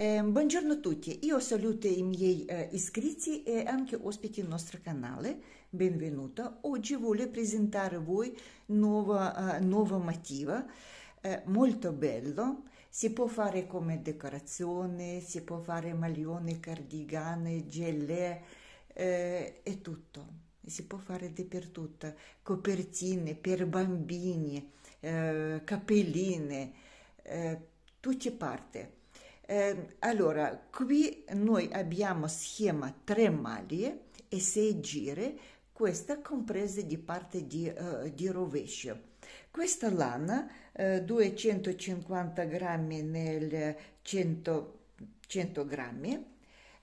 Eh, buongiorno a tutti, io saluto i miei eh, iscritti e anche ospiti del nostro canale, benvenuta. Oggi voglio presentare a voi nuova, eh, nuova mattiva, eh, molto bello, si può fare come decorazione, si può fare maglione, cardigane, gelé è eh, tutto. Si può fare dappertutto, copertine per bambini, eh, capelline, tutte parti eh, allora, qui noi abbiamo schema 3 maglie e 6 giri, questa compresa di parte di, uh, di rovescio. Questa lana, eh, 250 grammi nel 100, 100 grammi,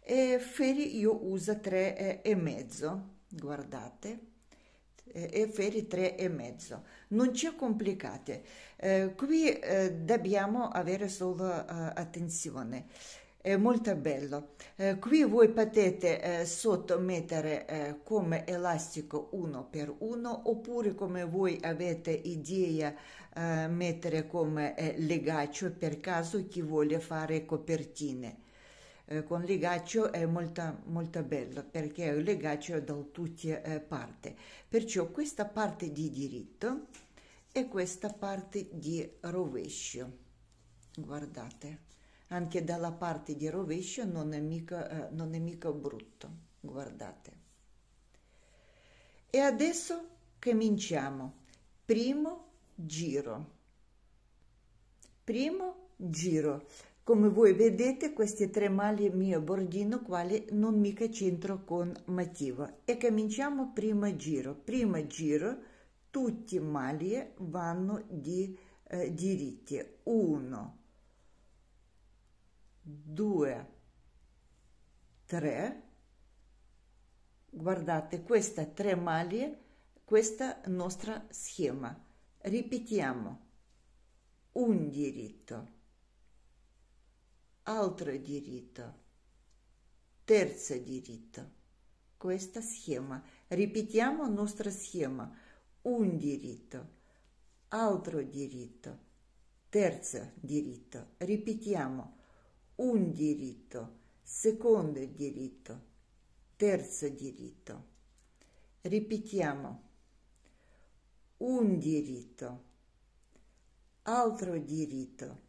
e Ferri io uso eh, e mezzo, guardate e feri tre e mezzo non ci complicate eh, qui eh, dobbiamo avere solo eh, attenzione è molto bello eh, qui voi potete eh, sottomettere eh, come elastico uno per uno oppure come voi avete idea mettere come legaccio per caso chi vuole fare copertine eh, con legaccio è molto, molto bello perché il legaccio da tutte le eh, parti. Perciò questa parte di diritto e questa parte di rovescio. Guardate, anche dalla parte di rovescio non è mica, eh, non è mica brutto. Guardate. E adesso cominciamo. Primo giro. Primo giro come voi vedete queste tre maglie mio bordino quali non mica c'entro con motivo. E cominciamo primo giro. Primo giro tutti i maglie vanno di eh, diritte. 1, 2, 3. Guardate queste tre maglie, questa nostra schema. Ripetiamo. Un diritto altra diritta, terza diritta. Questa schema. Ripetiamo la nostra schema. Un diritto, altro diritto, terza diritto. Ripetiamo. Un diritto, secondo diritto, terzo diritto. Ripetiamo. Un diritto, altro diritto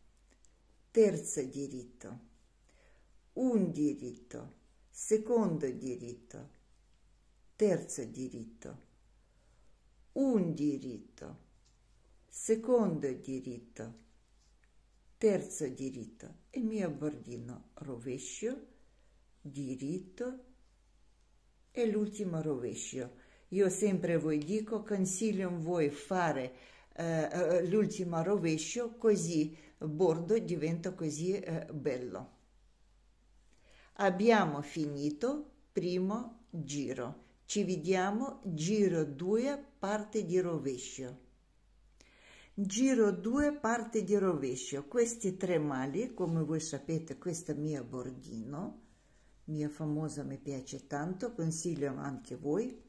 terzo diritto, un diritto, secondo diritto, terzo diritto, un diritto, secondo diritto, terzo diritto, il mio bordino rovescio, diritto e l'ultimo rovescio. Io sempre voi dico, consiglio voi fare eh, eh, l'ultimo rovescio così bordo diventa così eh, bello. Abbiamo finito primo giro. Ci vediamo giro 2 parte di rovescio. Giro 2 parte di rovescio. Questi tre mali, come voi sapete, questa mia bordino, mia famosa mi piace tanto, consiglio anche voi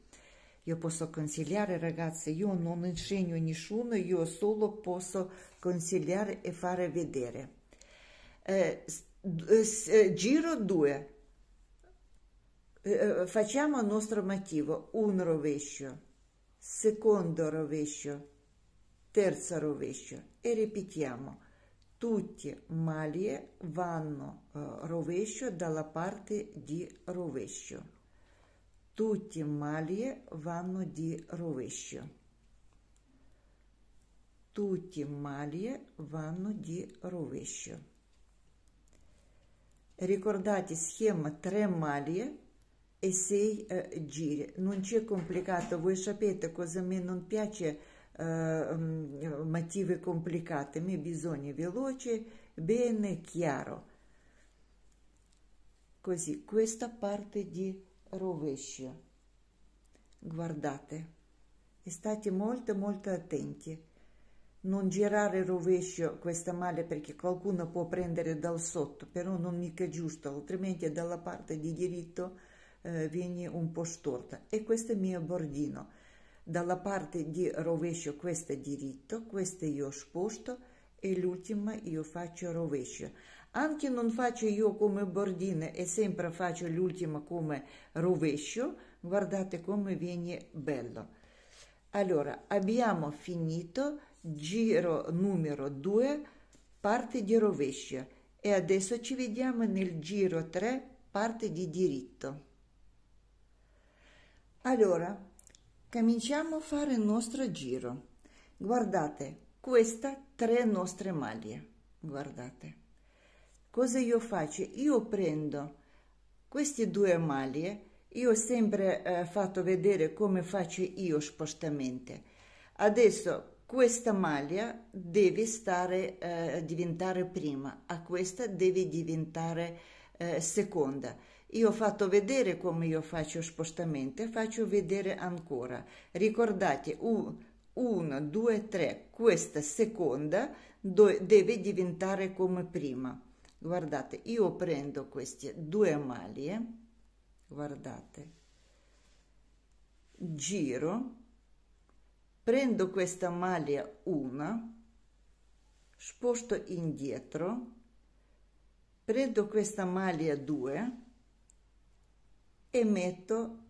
io posso consigliare ragazzi, io non insegno a nessuno, io solo posso consigliare e fare vedere. Eh, eh, eh giro 2. Eh, eh, facciamo il nostro motivo. Un rovescio, secondo rovescio, terzo rovescio e ripetiamo. Tutti maglie vanno rovescio dalla parte di rovescio tutti i mali vanno di rovescio. Tutti i mali vanno di rovescio. Ricordate schema 3 mali e 6 eh, giri. Non c'è complicato, voi sapete cosa a me non piace eh, motivi complicati, mi bisogna veloce, bene, chiaro. Così, questa parte di rovescio. Guardate e state molto molto attenti. Non girare rovescio questa male perché qualcuno può prendere dal sotto, però non mica giusto, altrimenti dalla parte di diritto eh, viene un po' storta. E questo è il mio bordino. Dalla parte di rovescio questo è diritto, questo io sposto e l'ultima io faccio rovescio anche non faccio io come bordine e sempre faccio l'ultima come rovescio, guardate come viene bello. Allora, abbiamo finito giro numero 2, parte di rovescio e adesso ci vediamo nel giro 3, parte di diritto. Allora, cominciamo a fare il nostro giro. Guardate, questa tre nostre maglie. Guardate cosa io faccio? Io prendo queste due maglie, eh. io ho sempre eh, fatto vedere come faccio io spostamenti. Adesso questa maglia deve stare, eh, diventare prima, a questa deve diventare eh, seconda. Io ho fatto vedere come io faccio spostamenti, faccio vedere ancora. Ricordate, 1, 2, 3, questa seconda deve diventare come prima guardate io prendo queste due maglie eh. guardate giro prendo questa maglia una sposto indietro prendo questa maglia 2 e metto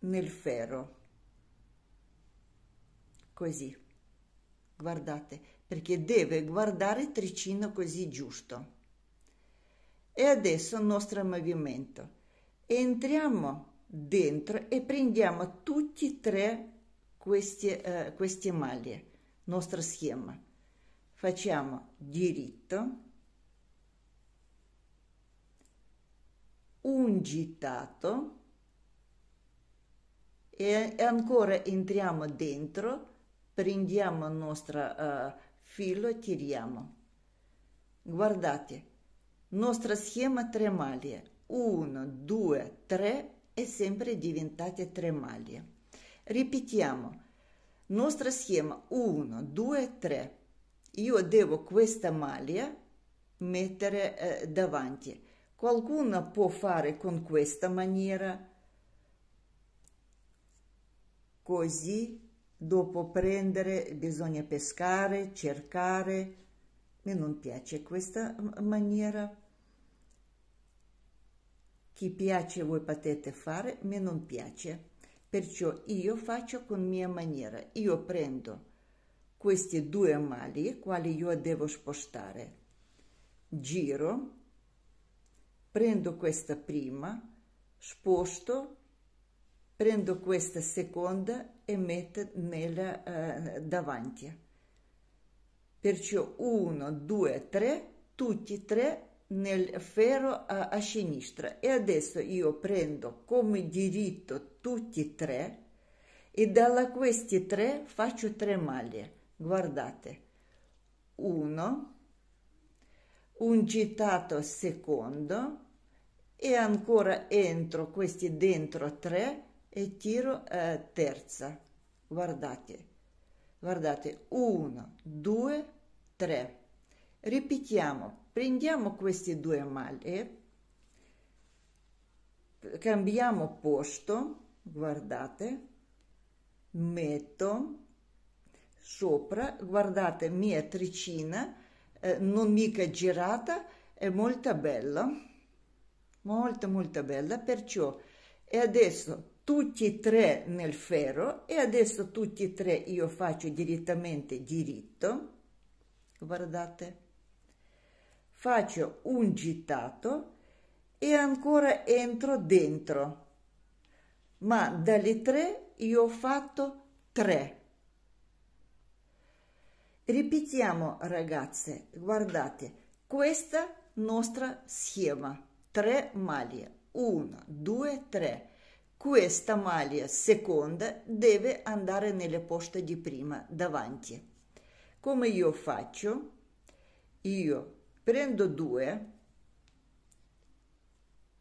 nel ferro così guardate perché deve guardare tricino così giusto e adesso il nostro movimento. Entriamo dentro e prendiamo tutti e tre questi, eh, queste maglie, nostro schema. Facciamo diritto, un gitato e, ancora entriamo dentro, prendiamo il nostro eh, filo, tiriamo. Guardate, nostra schema tre maglie, 1, 2, 3 e sempre diventate tre maglie. Ripetiamo, nostra schema 1, 2, 3. Io devo questa maglia mettere eh, davanti. Qualcuno può fare con questa maniera, così dopo prendere bisogna pescare, cercare, mi non piace questa maniera. Chi piace voi potete fare, me non piace. Perciò io faccio con mia maniera. Io prendo questi due mali, quali io devo spostare. Giro, prendo questa prima, sposto, prendo questa seconda e metto nella, eh, davanti. Perciò 1, 2, 3, tutti e tre nel ferro a, a sinistra e adesso io prendo come diritto tutti e tre e dalla questi tre faccio tre maglie guardate 1 un gitato secondo e ancora entro questi dentro 3 e tiro eh, terza guardate guardate 1 2 3 Ripetiamo, prendiamo questi due maglie, cambiamo posto, guardate, metto sopra, guardate mia tricina, eh, non mica girata, è molto bella, molto molto bella, perciò e adesso tutti e tre nel ferro e adesso tutti e tre io faccio direttamente diritto, guardate, faccio un gittato e ancora entro dentro ma dalle tre io ho fatto tre ripetiamo ragazze guardate questa nostra schema 3 maglie 1 2 3 questa maglia seconda deve andare nelle poste di prima davanti come io faccio io prendo due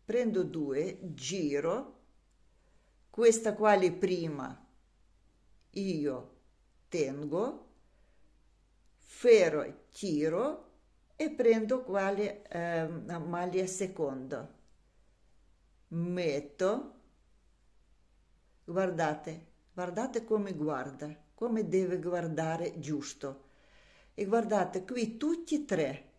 prendo due giro questa quale prima io tengo ferro tiro e prendo quale eh, maglia seconda metto guardate guardate come guarda come deve guardare giusto e guardate qui tutti e tre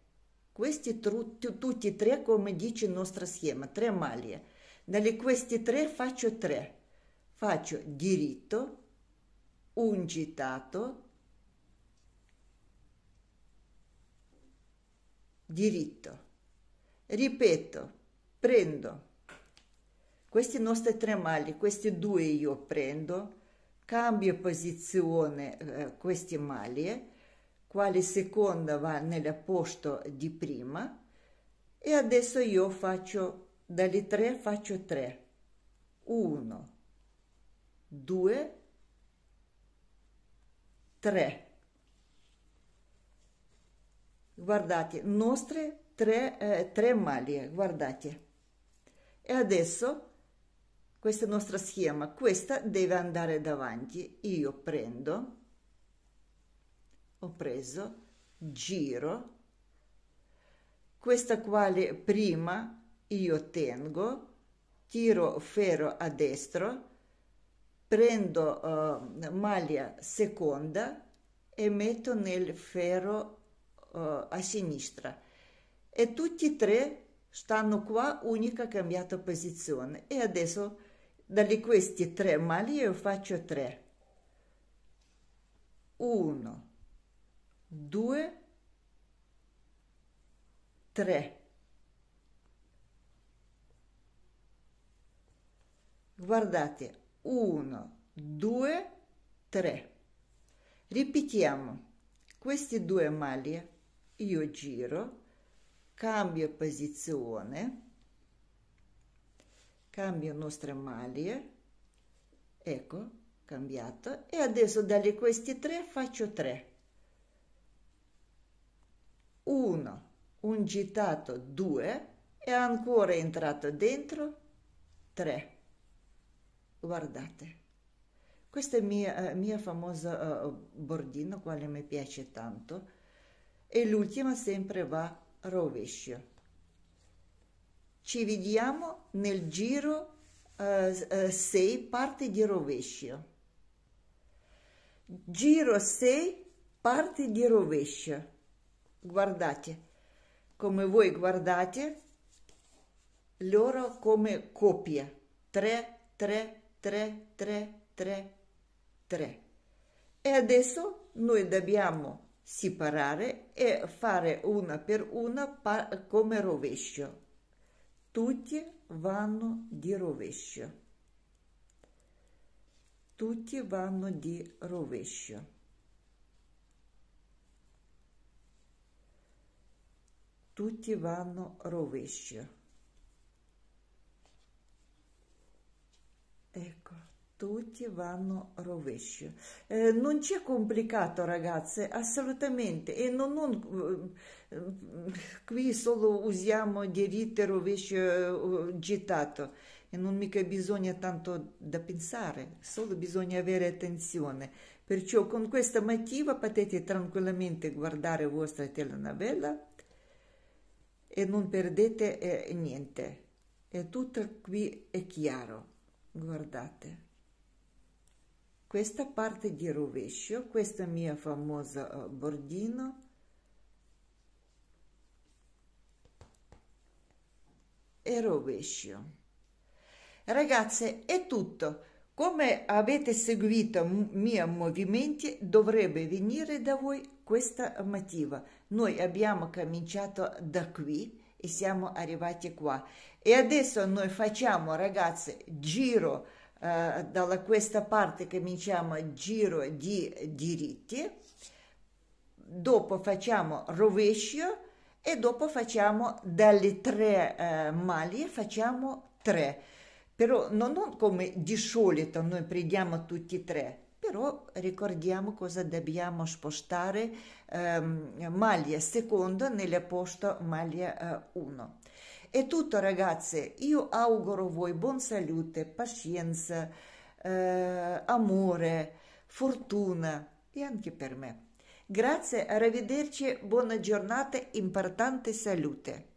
questi tutti e tre, come dice il nostro schema, tre maglie. Dalle questi tre faccio tre. Faccio diritto, un gitato, diritto. Ripeto, prendo queste nostre tre maglie, queste due io prendo, cambio posizione eh, queste maglie, quale seconda va nel posto di prima e adesso io faccio dalle tre faccio 3 1 2 3 guardate nostre tre, eh, tre maglie guardate e adesso questa nostra schema questa deve andare davanti io prendo ho preso giro, questa quale prima io tengo, tiro ferro a destra, prendo uh, maglia seconda e metto nel ferro uh, a sinistra. E tutti e tre stanno qua, unica cambiata posizione. E adesso da questi tre maglie io faccio tre. Uno due, tre. Guardate, uno, due, tre. Ripetiamo queste due maglie. Io giro, cambio posizione, cambio nostre maglie, ecco, cambiato. E adesso dalle questi tre faccio tre. 1, un gitato 2 e ancora entrato dentro 3. Guardate, questo è mia, eh, mio famoso uh, eh, bordina, quale mi piace tanto, e l'ultima sempre va rovescio. Ci vediamo nel giro 6 uh, uh, parti di rovescio. Giro 6 parti di rovescio guardate, come voi guardate, loro come coppia, 3, 3, 3, 3, 3, 3. E adesso noi dobbiamo separare e fare una per una come rovescio. Tutti vanno di rovescio. Tutti vanno di rovescio. tutti vanno rovescio. Ecco, tutti vanno rovescio. Eh, non c'è complicato, ragazze, assolutamente. E non, non eh, qui solo usiamo diritto rovescio eh, gettato. E non mica bisogna tanto da pensare, solo bisogna avere attenzione. Perciò con questa motiva potete tranquillamente guardare la vostra telenovela e non perdete eh, niente. È tutto qui è chiaro. Guardate. Questa parte di rovescio, questo mio famoso eh, bordino, e rovescio. Ragazze, è tutto. Come avete seguito i miei movimenti, dovrebbe venire da voi questa motiva. Noi abbiamo cominciato da qui e siamo arrivati qua. E adesso noi facciamo, ragazzi, giro eh, dalla questa parte, cominciamo giro di diritti, dopo facciamo rovescio e dopo facciamo dalle tre eh, maglie, facciamo tre però non, non come di solito noi preghiamo tutti e tre, però ricordiamo cosa dobbiamo spostare ehm, maglia seconda nella posta maglia 1. Eh, è tutto ragazze, io auguro voi buon salute, pazienza, eh, amore, fortuna e anche per me. Grazie, arrivederci, buona giornata, importante salute.